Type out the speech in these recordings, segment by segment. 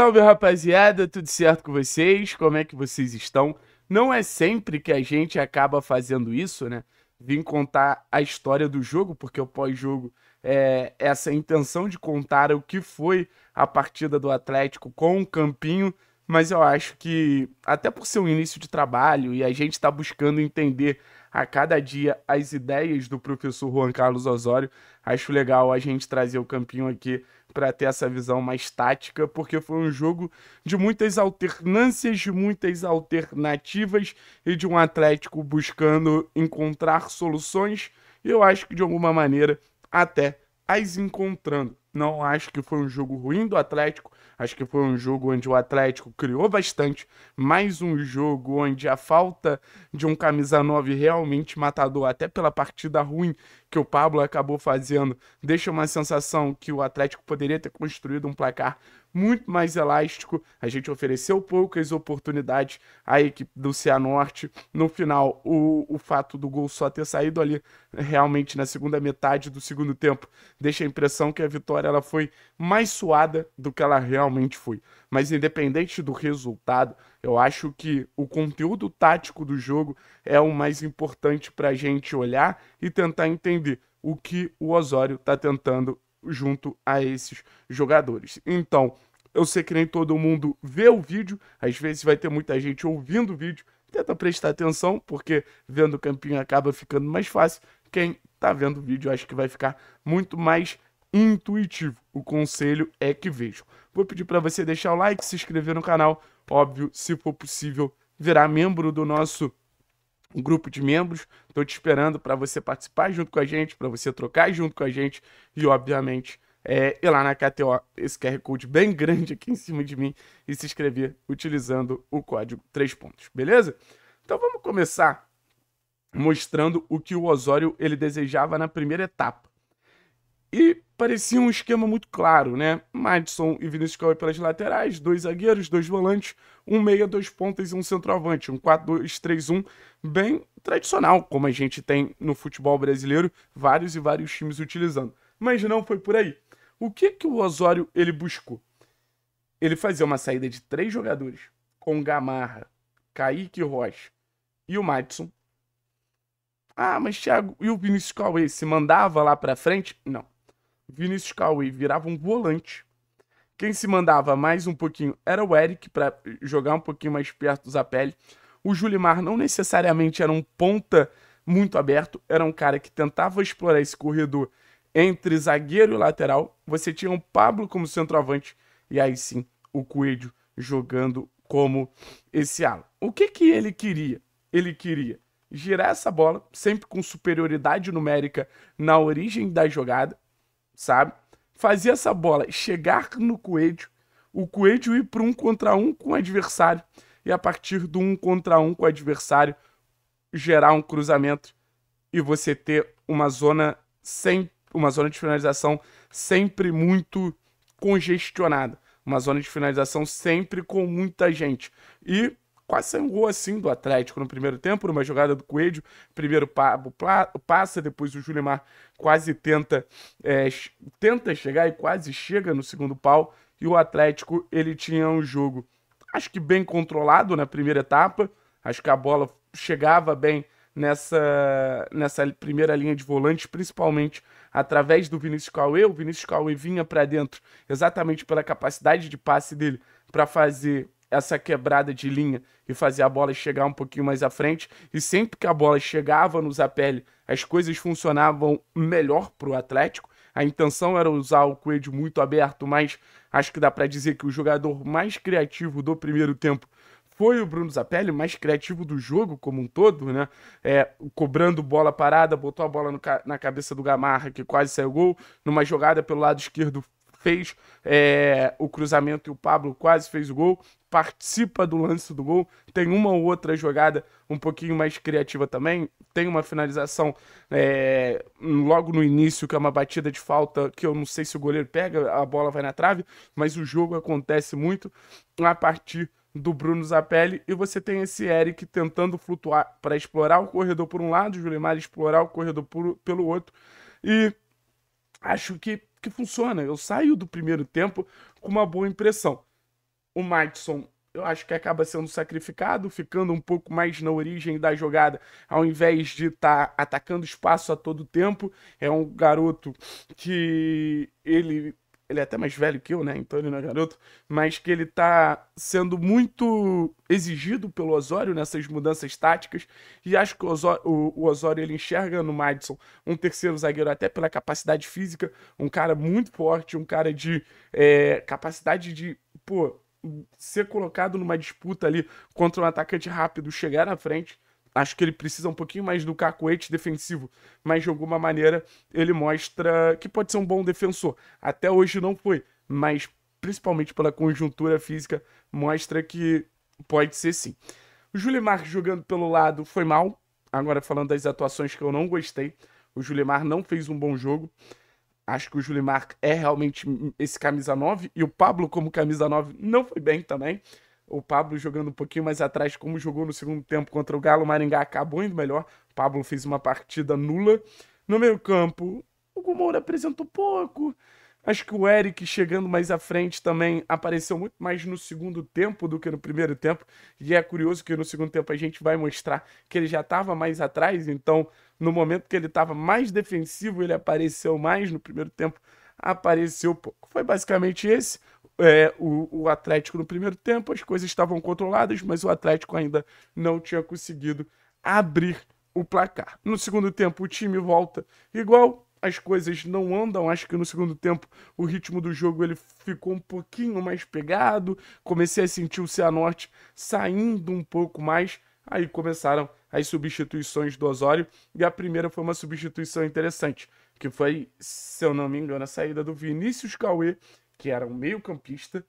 Salve rapaziada, tudo certo com vocês? Como é que vocês estão? Não é sempre que a gente acaba fazendo isso, né? Vim contar a história do jogo, porque o pós-jogo é essa intenção de contar o que foi a partida do Atlético com o Campinho, mas eu acho que, até por ser um início de trabalho e a gente está buscando entender a cada dia as ideias do professor Juan Carlos Osório. Acho legal a gente trazer o campinho aqui para ter essa visão mais tática, porque foi um jogo de muitas alternâncias, de muitas alternativas e de um Atlético buscando encontrar soluções. E eu acho que de alguma maneira até as encontrando. Não acho que foi um jogo ruim do Atlético, Acho que foi um jogo onde o Atlético criou bastante, mais um jogo onde a falta de um camisa 9 realmente matador, até pela partida ruim que o Pablo acabou fazendo, deixa uma sensação que o Atlético poderia ter construído um placar muito mais elástico. A gente ofereceu poucas oportunidades à equipe do Cianorte. No final, o, o fato do gol só ter saído ali realmente na segunda metade do segundo tempo deixa a impressão que a vitória ela foi mais suada do que ela realmente foi. Mas independente do resultado, eu acho que o conteúdo tático do jogo é o mais importante para a gente olhar e tentar entender o que o Osório está tentando junto a esses jogadores. Então, eu sei que nem todo mundo vê o vídeo, às vezes vai ter muita gente ouvindo o vídeo, tenta prestar atenção, porque vendo o campinho acaba ficando mais fácil. Quem tá vendo o vídeo, acho que vai ficar muito mais intuitivo. O conselho é que vejam. Vou pedir para você deixar o like, se inscrever no canal, óbvio, se for possível, virar membro do nosso um grupo de membros. Estou te esperando para você participar junto com a gente, para você trocar junto com a gente e, obviamente, é, ir lá na KTO, esse QR Code bem grande aqui em cima de mim e se inscrever utilizando o código 3 pontos, beleza? Então vamos começar mostrando o que o Osório ele desejava na primeira etapa. E parecia um esquema muito claro, né? Madison e Vinícius Cauê pelas laterais, dois zagueiros, dois volantes, um meia, dois pontas e um centroavante. Um 4-2-3-1 bem tradicional, como a gente tem no futebol brasileiro, vários e vários times utilizando. Mas não foi por aí. O que que o Osório ele buscou? Ele fazia uma saída de três jogadores, com Gamarra, Kaique Rocha e o Madison. Ah, mas Thiago, e o Vinícius Cauê se mandava lá pra frente? Não Vinícius Cauê virava um volante. Quem se mandava mais um pouquinho era o Eric, para jogar um pouquinho mais perto do Zapelli. O Julimar não necessariamente era um ponta muito aberto, era um cara que tentava explorar esse corredor entre zagueiro e lateral. Você tinha um Pablo como centroavante e aí sim o Coelho jogando como esse ala. O que que ele queria? Ele queria girar essa bola sempre com superioridade numérica na origem da jogada, sabe? fazer essa bola chegar no Coelho, o Coelho ir para um contra um com o adversário e a partir do um contra um com o adversário gerar um cruzamento e você ter uma zona sem uma zona de finalização sempre muito congestionada, uma zona de finalização sempre com muita gente. E quase saiu um gol assim do Atlético no primeiro tempo, numa jogada do Coelho. Primeiro Pablo passa, depois o Julimar quase tenta, é, tenta chegar e quase chega no segundo pau. E o Atlético, ele tinha um jogo, acho que bem controlado na primeira etapa. Acho que a bola chegava bem nessa, nessa primeira linha de volantes, principalmente através do Vinícius Cauê. O Vinícius Cauê vinha para dentro exatamente pela capacidade de passe dele para fazer essa quebrada de linha e fazer a bola chegar um pouquinho mais à frente. E sempre que a bola chegava no Zapelli, as coisas funcionavam melhor para o Atlético. A intenção era usar o Coelho muito aberto, mas acho que dá para dizer que o jogador mais criativo do primeiro tempo foi o Bruno Zapelli, mais criativo do jogo como um todo, né? É, cobrando bola parada, botou a bola ca na cabeça do Gamarra, que quase saiu gol, numa jogada pelo lado esquerdo fez é, o cruzamento e o Pablo quase fez o gol, participa do lance do gol, tem uma ou outra jogada um pouquinho mais criativa também, tem uma finalização é, logo no início, que é uma batida de falta, que eu não sei se o goleiro pega, a bola vai na trave, mas o jogo acontece muito a partir do Bruno Zapelli e você tem esse Eric tentando flutuar para explorar o corredor por um lado, o Julimar explorar o corredor por, pelo outro e acho que que funciona. Eu saio do primeiro tempo com uma boa impressão. O Madison, eu acho que acaba sendo sacrificado, ficando um pouco mais na origem da jogada, ao invés de estar tá atacando espaço a todo tempo. É um garoto que ele ele é até mais velho que eu, né? Então ele não é garoto, mas que ele tá sendo muito exigido pelo Osório nessas mudanças táticas. E acho que o Osório, o, o Osório ele enxerga no Madison um terceiro zagueiro, até pela capacidade física, um cara muito forte, um cara de é, capacidade de, pô, ser colocado numa disputa ali contra um atacante rápido, chegar na frente acho que ele precisa um pouquinho mais do cacoete defensivo, mas de alguma maneira ele mostra que pode ser um bom defensor. Até hoje não foi, mas principalmente pela conjuntura física, mostra que pode ser sim. O Julimar jogando pelo lado foi mal. Agora falando das atuações que eu não gostei, o Julimar não fez um bom jogo. Acho que o Julimar é realmente esse camisa 9 e o Pablo como camisa 9 não foi bem também o Pablo jogando um pouquinho mais atrás, como jogou no segundo tempo contra o Galo, o Maringá acabou indo melhor. O Pablo fez uma partida nula. No meio-campo, o Gumoura apresentou pouco. Acho que o Eric chegando mais à frente também apareceu muito mais no segundo tempo do que no primeiro tempo. E é curioso que no segundo tempo a gente vai mostrar que ele já estava mais atrás, então no momento que ele estava mais defensivo, ele apareceu mais, no primeiro tempo apareceu pouco. Foi basicamente esse é, o, o, Atlético no primeiro tempo, as coisas estavam controladas, mas o Atlético ainda não tinha conseguido abrir o placar. No segundo tempo, o time volta igual, as coisas não andam. Acho que no segundo tempo o ritmo do jogo ele ficou um pouquinho mais pegado. Comecei a sentir o Cianorte saindo um pouco mais. Aí começaram as substituições do Osório e a primeira foi uma substituição interessante que foi, se eu não me engano, a saída do Vinícius Cauê que era um meio-campista,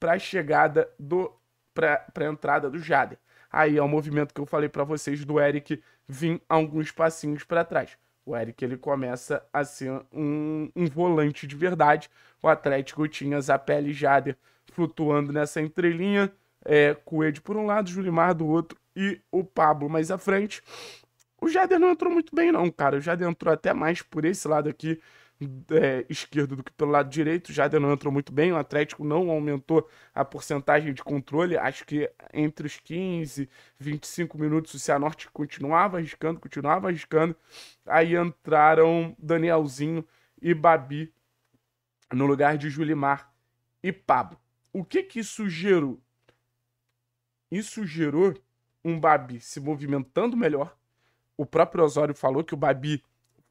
para a chegada do. para a entrada do Jader. Aí é o movimento que eu falei para vocês do Eric vir alguns passinhos para trás. O Eric ele começa a ser um, um volante de verdade. O Atlético tinha Zapelli e Jader flutuando nessa entrelinha. É, Coelho por um lado, Julimar do outro e o Pablo mais à frente. O Jader não entrou muito bem, não, cara. O Jader entrou até mais por esse lado aqui é, esquerdo do que pelo lado direito. O Jader não entrou muito bem, o Atlético não aumentou a porcentagem de controle. Acho que entre os 15, 25 minutos o Cianorte continuava arriscando, continuava arriscando. Aí entraram Danielzinho e Babi no lugar de Julimar e Pablo. O que que isso gerou? Isso gerou um Babi se movimentando melhor. O próprio Osório falou que o Babi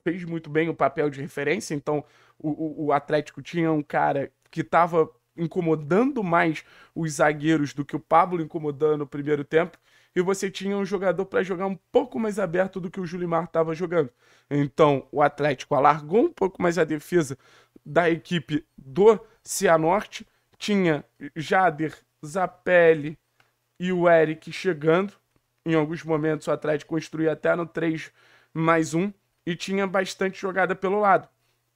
fez muito bem o papel de referência, então o, o, o Atlético tinha um cara que estava incomodando mais os zagueiros do que o Pablo incomodando no primeiro tempo, e você tinha um jogador para jogar um pouco mais aberto do que o Julimar estava jogando. Então, o Atlético alargou um pouco mais a defesa da equipe do Cianorte, tinha Jader, Zapelli e o Eric chegando. Em alguns momentos, o Atlético construía até no 3 mais 1 e tinha bastante jogada pelo lado.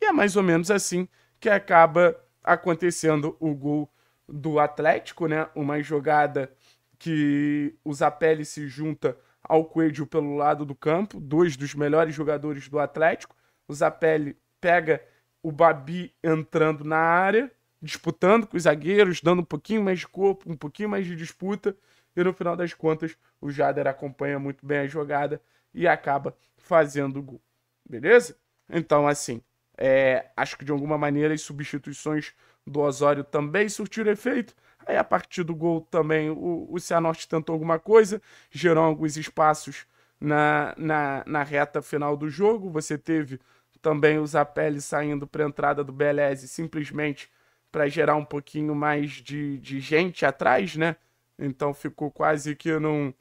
E é mais ou menos assim que acaba acontecendo o gol do Atlético, né? Uma jogada que o Zapelli se junta ao Coelho pelo lado do campo, dois dos melhores jogadores do Atlético. O Zapelli pega o Babi entrando na área, disputando com os zagueiros, dando um pouquinho mais de corpo, um pouquinho mais de disputa. E no final das contas, o Jader acompanha muito bem a jogada e acaba fazendo o gol. Beleza? Então, assim, é, acho que de alguma maneira as substituições do Osório também surtiram efeito. Aí, a partir do gol também, o, o Cianorte tentou alguma coisa, gerou alguns espaços na, na, na reta final do jogo. Você teve também o Zapelli saindo para a entrada do Beleze simplesmente para gerar um pouquinho mais de, de gente atrás, né? Então ficou quase que num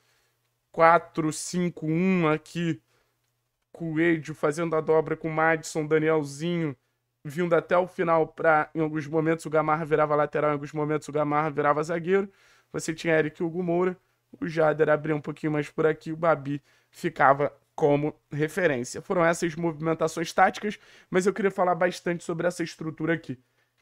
4-5-1 aqui Coelho fazendo a dobra com Madison, Danielzinho, vindo até o final para, em alguns momentos, o Gamarra virava lateral, em alguns momentos o Gamarra virava zagueiro. Você tinha Eric Hugo Moura, o Jader abria um pouquinho mais por aqui, o Babi ficava como referência. Foram essas movimentações táticas, mas eu queria falar bastante sobre essa estrutura aqui,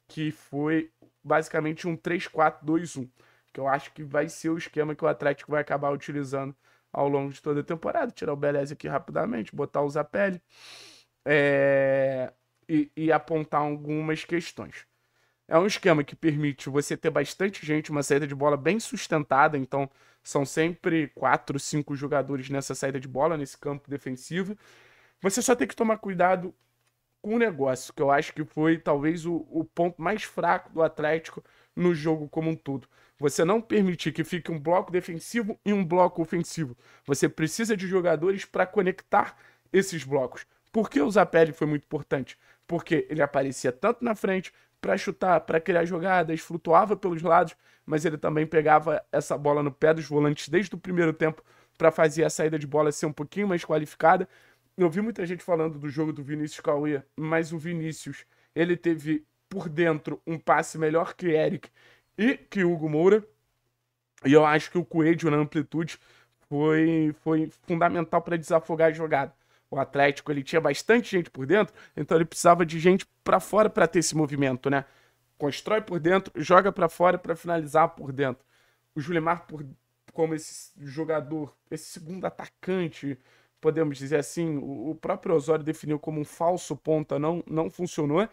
que foi basicamente um 3-4-2-1, que eu acho que vai ser o esquema que o Atlético vai acabar utilizando ao longo de toda a temporada. Tirar o Beleza aqui rapidamente, botar o Zapelli é, e, e apontar algumas questões. É um esquema que permite você ter bastante gente, uma saída de bola bem sustentada, então são sempre quatro, cinco jogadores nessa saída de bola, nesse campo defensivo. Você só tem que tomar cuidado com o negócio, que eu acho que foi talvez o, o ponto mais fraco do Atlético no jogo como um todo. Você não permitir que fique um bloco defensivo e um bloco ofensivo. Você precisa de jogadores para conectar esses blocos. Por que o Zapelli foi muito importante? Porque ele aparecia tanto na frente para chutar, para criar jogadas, flutuava pelos lados, mas ele também pegava essa bola no pé dos volantes desde o primeiro tempo para fazer a saída de bola ser um pouquinho mais qualificada. Eu vi muita gente falando do jogo do Vinícius Cauê, mas o Vinícius, ele teve por dentro um passe melhor que Eric e que Hugo Moura. E eu acho que o Coelho na amplitude foi, foi fundamental para desafogar a jogada. O Atlético ele tinha bastante gente por dentro, então ele precisava de gente para fora para ter esse movimento, né? Constrói por dentro, joga para fora para finalizar por dentro. O Julimar por, como esse jogador, esse segundo atacante, podemos dizer assim, o, próprio Osório definiu como um falso ponta, não, não funcionou.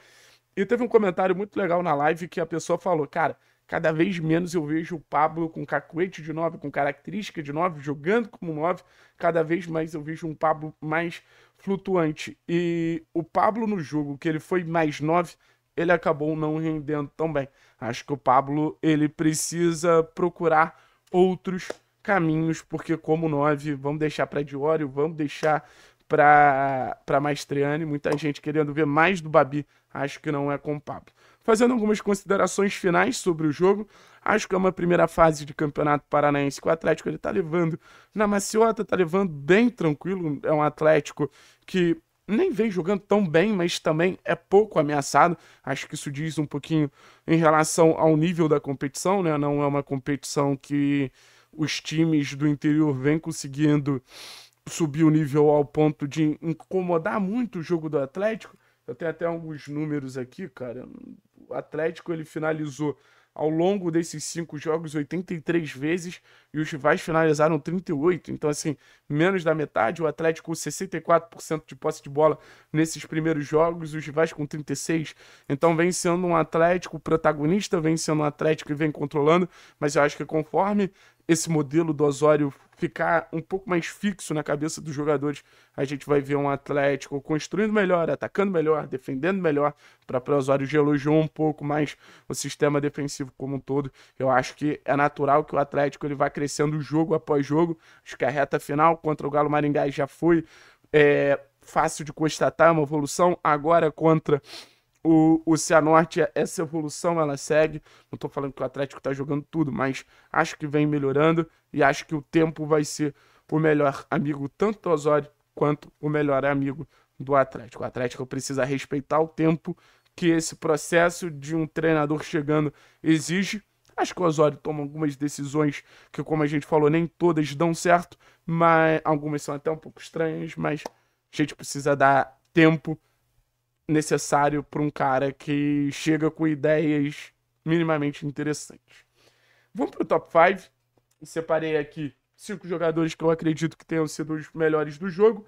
E teve um comentário muito legal na live que a pessoa falou, cara, cada vez menos eu vejo o Pablo com cacuete de 9, com característica de 9, jogando como 9, cada vez mais eu vejo um Pablo mais flutuante. E o Pablo no jogo, que ele foi mais 9, ele acabou não rendendo tão bem. Acho que o Pablo, ele precisa procurar outros caminhos, porque como 9, vamos deixar para Diório, vamos deixar para Maestriani, muita gente querendo ver mais do Babi acho que não é compatível. Fazendo algumas considerações finais sobre o jogo, acho que é uma primeira fase de campeonato paranaense que o Atlético ele tá levando na maciota, tá levando bem tranquilo, é um Atlético que nem vem jogando tão bem, mas também é pouco ameaçado. Acho que isso diz um pouquinho em relação ao nível da competição, né? Não é uma competição que os times do interior vêm conseguindo subir o nível ao ponto de incomodar muito o jogo do Atlético, eu tenho até alguns números aqui, cara. O Atlético ele finalizou ao longo desses cinco jogos 83 vezes e os rivais finalizaram 38. Então, assim, menos da metade. O Atlético 64% de posse de bola nesses primeiros jogos, os rivais com 36. Então, vem sendo um Atlético protagonista, vem sendo um Atlético e vem controlando. Mas eu acho que conforme esse modelo do Osório ficar um pouco mais fixo na cabeça dos jogadores, a gente vai ver um Atlético construindo melhor, atacando melhor, defendendo melhor. Para o Osório gelojou um pouco mais o sistema defensivo como um todo. Eu acho que é natural que o Atlético ele vá crescendo jogo após jogo. Acho que a reta final contra o Galo Maringá já foi é, fácil de constatar uma evolução. Agora contra o, o Cianorte, essa evolução ela segue. Não estou falando que o Atlético está jogando tudo, mas acho que vem melhorando e acho que o tempo vai ser o melhor amigo tanto do Osório quanto o melhor amigo do Atlético. O Atlético precisa respeitar o tempo que esse processo de um treinador chegando exige. Acho que o Osório toma algumas decisões que, como a gente falou, nem todas dão certo, mas algumas são até um pouco estranhas, mas a gente precisa dar tempo necessário para um cara que chega com ideias minimamente interessantes. Vamos para o top 5. Separei aqui cinco jogadores que eu acredito que tenham sido os melhores do jogo.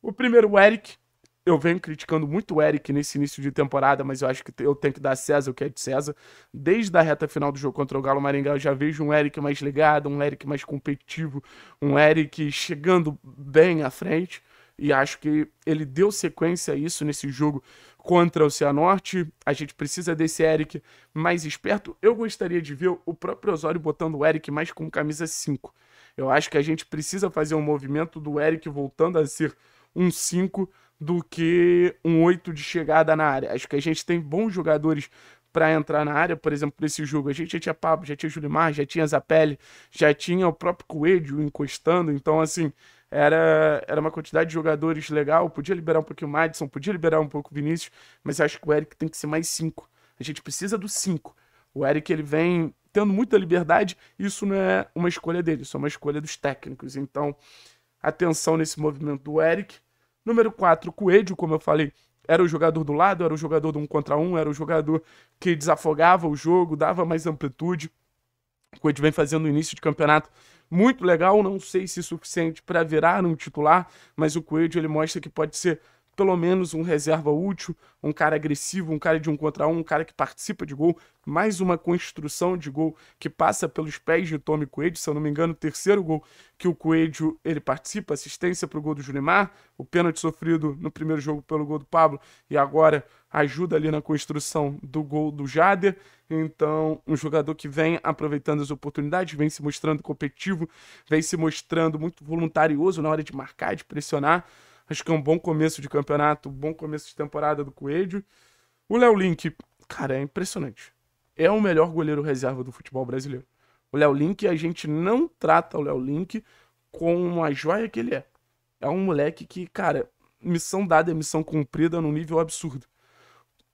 O primeiro, o Eric. Eu venho criticando muito o Eric nesse início de temporada, mas eu acho que eu tenho que dar César o que é de César. Desde a reta final do jogo contra o Galo Maringá, eu já vejo um Eric mais ligado, um Eric mais competitivo, um Eric chegando bem à frente e acho que ele deu sequência a isso nesse jogo contra o Cianorte. A gente precisa desse Eric mais esperto. Eu gostaria de ver o próprio Osório botando o Eric mais com camisa 5. Eu acho que a gente precisa fazer um movimento do Eric voltando a ser um 5 do que um 8 de chegada na área. Acho que a gente tem bons jogadores para entrar na área, por exemplo, nesse jogo. A gente já tinha Pablo, já tinha Julimar, já tinha Zapelli, já tinha o próprio Coelho encostando. Então, assim, era, era uma quantidade de jogadores legal, podia liberar um pouquinho o Madison, podia liberar um pouco o Vinícius, mas acho que o Eric tem que ser mais cinco. A gente precisa do cinco. O Eric ele vem tendo muita liberdade, isso não é uma escolha dele, isso é uma escolha dos técnicos. Então, atenção nesse movimento do Eric. Número 4, Coelho, como eu falei, era o jogador do lado, era o jogador do um contra um, era o jogador que desafogava o jogo, dava mais amplitude. O Coelho vem fazendo o início de campeonato muito legal, não sei se suficiente para virar um titular, mas o Coelho ele mostra que pode ser pelo menos um reserva útil, um cara agressivo, um cara de um contra um, um cara que participa de gol, mais uma construção de gol que passa pelos pés de Tommy Coelho, se eu não me engano, o terceiro gol que o Coelho ele participa, assistência para o gol do Julimar, o pênalti sofrido no primeiro jogo pelo gol do Pablo e agora ajuda ali na construção do gol do Jader. Então, um jogador que vem aproveitando as oportunidades, vem se mostrando competitivo, vem se mostrando muito voluntarioso na hora de marcar, de pressionar. Acho que é um bom começo de campeonato, um bom começo de temporada do Coelho. O Léo Link, cara, é impressionante. É o melhor goleiro reserva do futebol brasileiro. O Léo Link, a gente não trata o Léo Link com a joia que ele é. É um moleque que, cara, missão dada é missão cumprida num nível absurdo.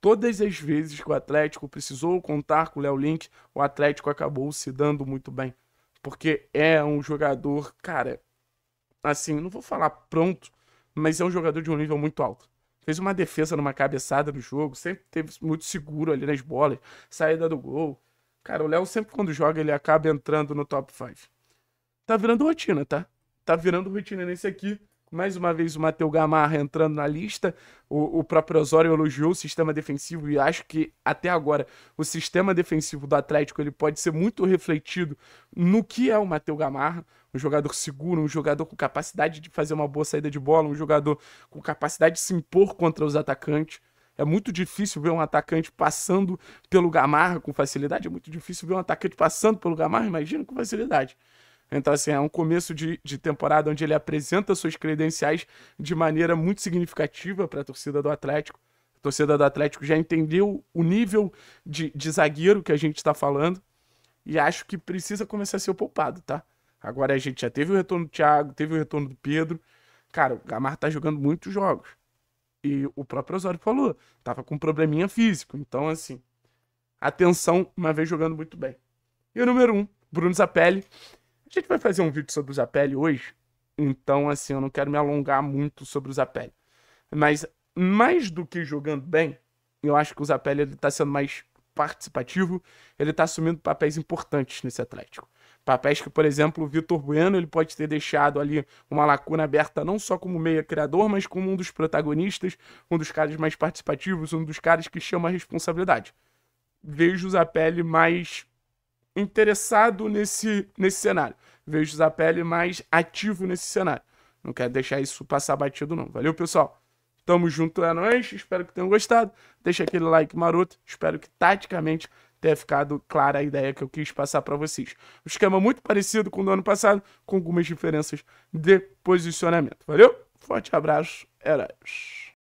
Todas as vezes que o Atlético precisou contar com o Léo Link, o Atlético acabou se dando muito bem. Porque é um jogador, cara, assim, não vou falar pronto, mas é um jogador de um nível muito alto. Fez uma defesa numa cabeçada no jogo, sempre teve muito seguro ali nas bolas, saída do gol. Cara, o Léo sempre quando joga, ele acaba entrando no top 5. Tá virando rotina, tá? Tá virando rotina nesse aqui. Mais uma vez o Matheus Gamarra entrando na lista. O, o próprio Osório elogiou o sistema defensivo e acho que até agora o sistema defensivo do Atlético ele pode ser muito refletido no que é o Matheus Gamarra. Um jogador seguro, um jogador com capacidade de fazer uma boa saída de bola, um jogador com capacidade de se impor contra os atacantes. É muito difícil ver um atacante passando pelo Gamarra com facilidade. É muito difícil ver um atacante passando pelo Gamarra, imagina, com facilidade. Então, assim, é um começo de, de temporada onde ele apresenta suas credenciais de maneira muito significativa para a torcida do Atlético. A torcida do Atlético já entendeu o nível de, de zagueiro que a gente está falando e acho que precisa começar a ser poupado, tá? Agora a gente já teve o retorno do Thiago, teve o retorno do Pedro. Cara, o Gamar tá jogando muitos jogos. E o próprio Osório falou, tava com um probleminha físico. Então, assim, atenção, uma vez jogando muito bem. E o número um, Bruno Zapelli, a gente vai fazer um vídeo sobre o Zapelli hoje, então assim, eu não quero me alongar muito sobre o Zapelli. Mas mais do que jogando bem, eu acho que o Zapelli ele tá sendo mais participativo, ele tá assumindo papéis importantes nesse Atlético. Papéis que, por exemplo, o Vitor Bueno ele pode ter deixado ali uma lacuna aberta não só como meia criador, mas como um dos protagonistas, um dos caras mais participativos, um dos caras que chama a responsabilidade. Vejo o Zapelli mais interessado nesse, nesse cenário. Vejo o Zapelli mais ativo nesse cenário. Não quero deixar isso passar batido, não. Valeu, pessoal. Tamo junto, é nóis. Espero que tenham gostado. Deixa aquele like maroto. Espero que, taticamente, tenha ficado clara a ideia que eu quis passar para vocês. Um esquema muito parecido com o do ano passado, com algumas diferenças de posicionamento. Valeu? Forte abraço. Era é